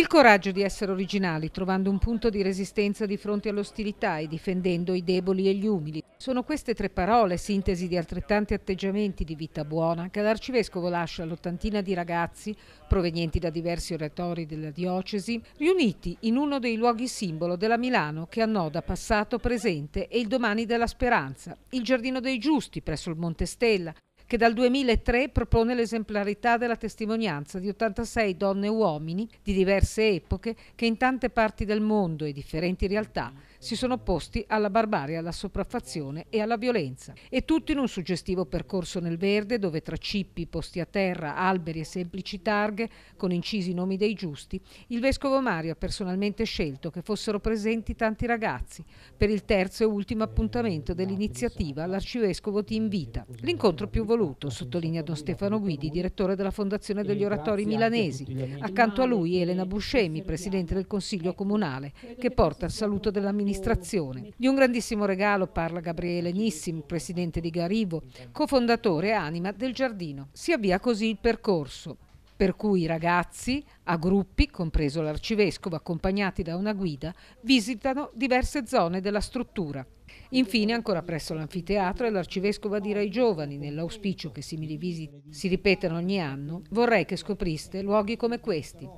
Il coraggio di essere originali, trovando un punto di resistenza di fronte all'ostilità e difendendo i deboli e gli umili. Sono queste tre parole, sintesi di altrettanti atteggiamenti di vita buona, che l'Arcivescovo lascia all'ottantina di ragazzi, provenienti da diversi oratori della diocesi, riuniti in uno dei luoghi simbolo della Milano che annoda passato, presente e il domani della speranza, il Giardino dei Giusti presso il Monte Stella, che dal 2003 propone l'esemplarità della testimonianza di 86 donne e uomini di diverse epoche che in tante parti del mondo e differenti realtà si sono opposti alla barbarie, alla sopraffazione e alla violenza. E tutto in un suggestivo percorso nel verde dove tra cippi, posti a terra, alberi e semplici targhe con incisi i nomi dei giusti, il vescovo Mario ha personalmente scelto che fossero presenti tanti ragazzi per il terzo e ultimo appuntamento dell'iniziativa L'arcivescovo ti invita. L'incontro più voluto, sottolinea Don Stefano Guidi, direttore della Fondazione degli Oratori Milanesi. Accanto a lui Elena Buscemi, presidente del Consiglio Comunale, che porta il saluto della ministra amministrazione. Di un grandissimo regalo parla Gabriele Nissim, presidente di Garivo, cofondatore anima del giardino. Si avvia così il percorso per cui i ragazzi, a gruppi, compreso l'arcivescovo, accompagnati da una guida, visitano diverse zone della struttura. Infine, ancora presso l'anfiteatro, l'arcivescovo dirà ai giovani, nell'auspicio che simili visite si ripetano ogni anno, vorrei che scopriste luoghi come questi.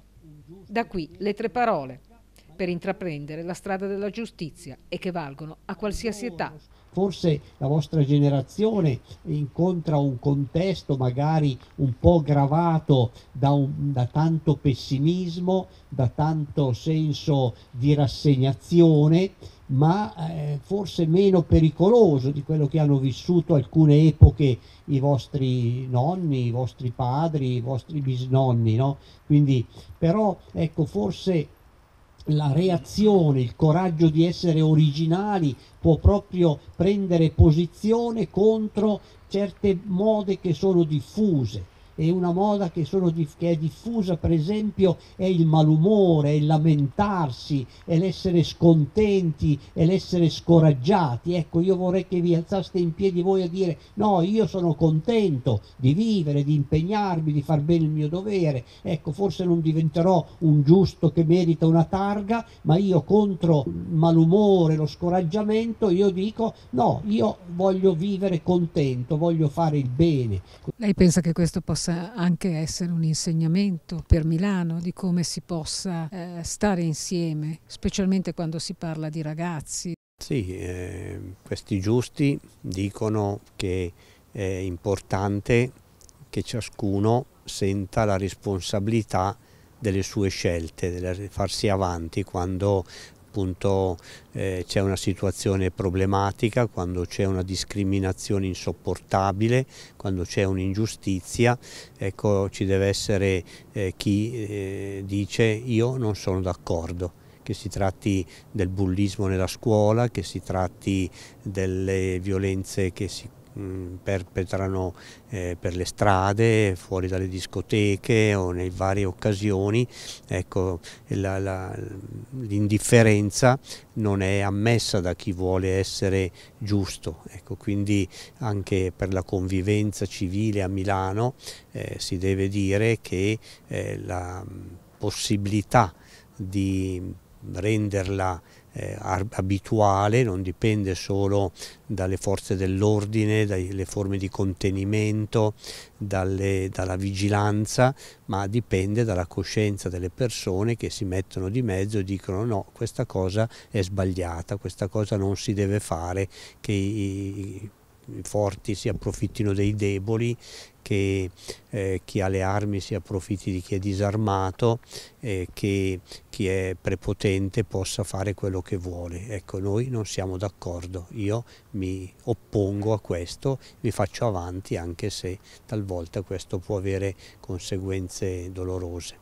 Da qui le tre parole per intraprendere la strada della giustizia e che valgono a qualsiasi età. Forse la vostra generazione incontra un contesto magari un po' gravato da, un, da tanto pessimismo, da tanto senso di rassegnazione, ma eh, forse meno pericoloso di quello che hanno vissuto alcune epoche i vostri nonni, i vostri padri, i vostri bisnonni, no? Quindi, però, ecco, forse la reazione, il coraggio di essere originali può proprio prendere posizione contro certe mode che sono diffuse e una moda che, sono, che, è diffusa per esempio è il malumore, è il lamentarsi, è l'essere scontenti, è l'essere scoraggiati. Ecco, io vorrei che vi alzaste in piedi voi a dire no, io sono contento di vivere, di impegnarmi, di far bene il mio dovere. Ecco, forse non diventerò un giusto che merita una targa, ma io contro il malumore, lo scoraggiamento, io dico no, io voglio vivere contento, voglio fare il bene. Lei pensa che questo possa possa anche essere un insegnamento per Milano di come si possa eh, stare insieme, specialmente quando si parla di ragazzi. Sì, eh, questi giusti dicono che è importante che ciascuno senta la responsabilità delle sue scelte, del farsi avanti quando appunto eh, c'è una situazione problematica, quando c'è una discriminazione insopportabile, quando c'è un'ingiustizia, ecco ci deve essere eh, chi eh, dice io non sono d'accordo che si tratti del bullismo nella scuola, che si tratti delle violenze che si Mm, perpetrano eh, per le strade, fuori dalle discoteche o nelle varie occasioni, ecco, l'indifferenza non è ammessa da chi vuole essere giusto, ecco, quindi anche per la convivenza civile a Milano eh, si deve dire che eh, la possibilità di renderla eh, abituale, non dipende solo dalle forze dell'ordine, dalle forme di contenimento, dalle, dalla vigilanza, ma dipende dalla coscienza delle persone che si mettono di mezzo e dicono no, questa cosa è sbagliata, questa cosa non si deve fare, che i, i forti si approfittino dei deboli, che eh, chi ha le armi si approfitti di chi è disarmato, eh, che chi è prepotente possa fare quello che vuole. Ecco, noi non siamo d'accordo, io mi oppongo a questo, mi faccio avanti anche se talvolta questo può avere conseguenze dolorose.